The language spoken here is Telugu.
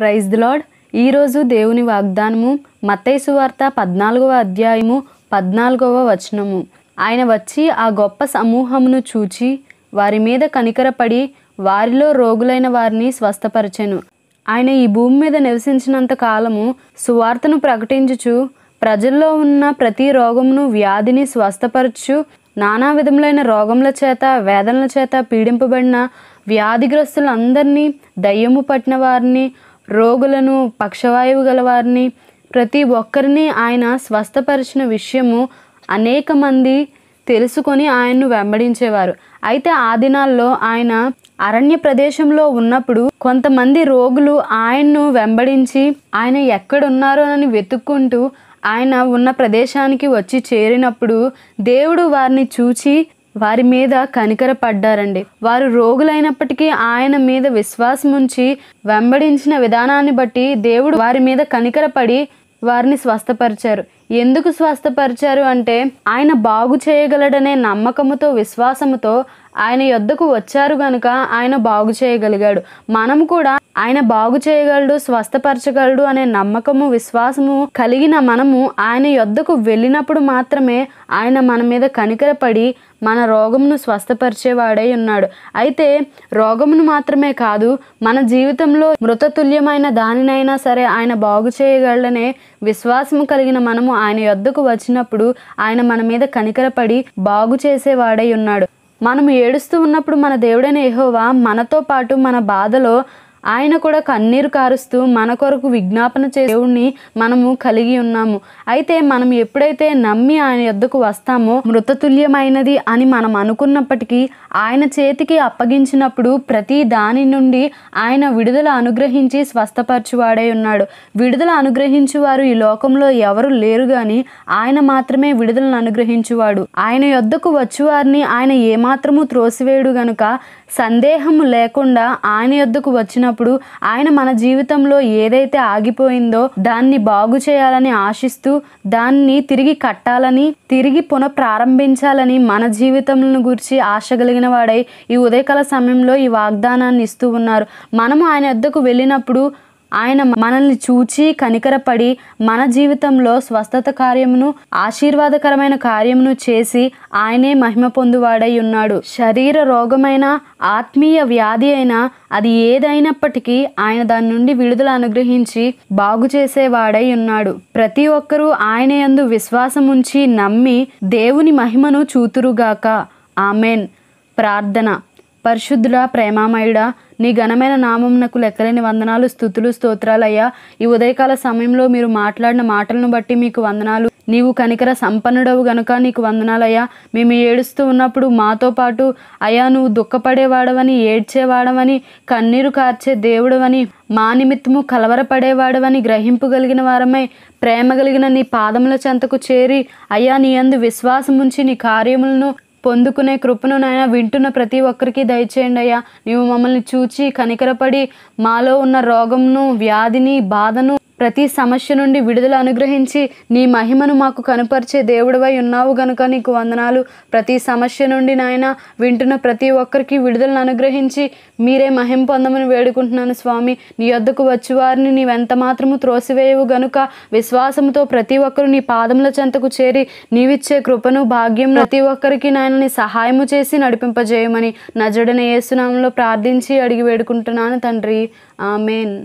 ప్రైజ్ లాడ్ ఈరోజు దేవుని వాగ్దానము మతైసు వార్త పద్నాలుగవ అధ్యాయము పద్నాలుగవ వచనము ఆయన వచ్చి ఆ గొప్ప సమూహమును చూచి వారి మీద కనికరపడి వారిలో రోగులైన వారిని స్వస్థపరచెను ఆయన ఈ భూమి మీద నివసించినంత కాలము సువార్తను ప్రకటించుచు ప్రజల్లో ఉన్న ప్రతి రోగమును వ్యాధిని స్వస్థపరచు నానా విధములైన రోగముల చేత వేదనల చేత పీడింపబడిన వ్యాధిగ్రస్తులందరినీ దయ్యము పట్టిన వారిని రోగులను పక్షవాయువు గలవారిని ప్రతి ఒక్కరిని ఆయన స్వస్థపరిచిన విషయము అనేక మంది తెలుసుకొని ఆయన్ను వెంబడించేవారు అయితే ఆ దినాల్లో ఆయన అరణ్య ప్రదేశంలో ఉన్నప్పుడు కొంతమంది రోగులు ఆయన్ను వెంబడించి ఆయన ఎక్కడున్నారో అని వెతుక్కుంటూ ఆయన ఉన్న ప్రదేశానికి వచ్చి చేరినప్పుడు దేవుడు వారిని చూచి వారి మీద కనికర పడ్డారండి వారు రోగులైనప్పటికీ ఆయన మీద విశ్వాసం ఉంచి వెంబడించిన విధానాన్ని బట్టి దేవుడు వారి మీద కనికరపడి వారిని స్వస్థపరిచారు ఎందుకు స్వస్థపరిచారు అంటే ఆయన బాగు చేయగలడనే నమ్మకముతో విశ్వాసముతో ఆయన యొద్దకు వచ్చారు గనుక ఆయన బాగు చేయగలిగాడు మనం కూడా ఆయన బాగు చేయగలడు స్వస్థపరచగలడు అనే నమ్మకము విశ్వాసము కలిగిన మనము ఆయన యొద్దకు వెళ్ళినప్పుడు మాత్రమే ఆయన మన మీద కనికరపడి మన రోగమును స్వస్థపరిచేవాడై ఉన్నాడు అయితే రోగమును మాత్రమే కాదు మన జీవితంలో మృతతుల్యమైన దానినైనా సరే ఆయన బాగు చేయగలడనే విశ్వాసము కలిగిన మనము ఆయన యొద్దకు వచ్చినప్పుడు ఆయన మన మీద కనికరపడి బాగు చేసేవాడై ఉన్నాడు మనం ఏడుస్తూ ఉన్నప్పుడు మన దేవుడైన ఎహోవా మనతో పాటు మన బాధలో ఆయన కూడా కన్నీరు కారుస్తూ మన కొరకు విజ్ఞాపన చే దేవుణ్ణి మనము కలిగి ఉన్నాము అయితే మనం ఎప్పుడైతే నమ్మి ఆయన యొద్దకు వస్తామో మృతతుల్యమైనది అని మనం అనుకున్నప్పటికీ ఆయన చేతికి అప్పగించినప్పుడు ప్రతి దాని నుండి ఆయన విడుదల అనుగ్రహించి స్వస్థపరచువాడై ఉన్నాడు విడుదల అనుగ్రహించు వారు ఈ లోకంలో ఎవరు లేరు గాని ఆయన మాత్రమే విడుదలను అనుగ్రహించువాడు ఆయన యొద్దకు వచ్చువారిని ఆయన ఏమాత్రము త్రోసివేయుడు గనుక సందేహము లేకుండా ఆయన యొద్దకు వచ్చిన చేసినప్పుడు ఆయన మన జీవితంలో ఏదైతే ఆగిపోయిందో దాన్ని బాగు చేయాలని ఆశిస్తూ దాన్ని తిరిగి కట్టాలని తిరిగి పునఃప్రారంభించాలని మన జీవితంను గురించి ఆశ కలిగిన వాడై ఈ ఉదయకాల సమయంలో ఈ వాగ్దానాన్ని ఇస్తూ ఉన్నారు మనము ఆయన వద్దకు వెళ్ళినప్పుడు ఆయన మనల్ని చూచి కనికరపడి మన జీవితంలో స్వస్థత కార్యమును ఆశీర్వాదకరమైన కార్యమును చేసి ఆయనే మహిమ పొందువాడై ఉన్నాడు శరీర రోగమైన ఆత్మీయ వ్యాధి అయినా అది ఏదైనప్పటికీ ఆయన దాని నుండి విడుదల అనుగ్రహించి బాగు చేసేవాడై ఉన్నాడు ప్రతి ఒక్కరూ ఆయన యందు విశ్వాసం ఉంచి నమ్మి దేవుని మహిమను చూతురుగాక ఆమెన్ ప్రార్థన పరిశుద్ధుడా ప్రేమామయుడా నీ ఘనమైన నామంనకు లెక్కలేని వందనాలు స్థుతులు అయ్యా ఈ ఉదయకాల సమయంలో మీరు మాట్లాడిన మాటలను బట్టి మీకు వందనాలు నీవు కనికర సంపన్నుడవు గనుక నీకు వందనాలయ్యా మేము ఏడుస్తూ ఉన్నప్పుడు మాతో పాటు అయా నువ్వు దుఃఖపడేవాడవని ఏడ్చేవాడవని కన్నీరు కార్చే దేవుడవని మా నిమిత్తము కలవరపడేవాడవని గ్రహింపగలిగిన వారమై ప్రేమ కలిగిన నీ పాదముల చెంతకు చేరి అయ్యా నీ అందు విశ్వాసం ఉంచి నీ కార్యములను పొందుకునే కృపను నాయన వింటున్న ప్రతి ఒక్కరికి దయచేయండి అయ్యా నీవు మమ్మల్ని చూచి కనికరపడి మాలో ఉన్న రోగంను వ్యాధిని బాధను ప్రతి సమస్య నుండి విడుదల అనుగ్రహించి నీ మహిమను మాకు కనుపరిచే దేవుడివై ఉన్నావు గనుక నీకు వందనాలు ప్రతి సమస్య నుండి నాయన వింటున్న ప్రతి ఒక్కరికి విడుదలను అనుగ్రహించి మీరే మహిమ పొందమని వేడుకుంటున్నాను స్వామి నీ వద్దకు వచ్చి వారిని నీవెంత మాత్రము త్రోసివేయవు గనుక విశ్వాసంతో ప్రతి ఒక్కరు నీ పాదముల చెంతకు చేరి నీవిచ్చే కృపను భాగ్యం ప్రతి ఒక్కరికి నాయన నీ సహాయము చేసి నడిపింపజేయమని నజడన యేసునామంలో ప్రార్థించి అడిగి వేడుకుంటున్నాను తండ్రి ఆమెన్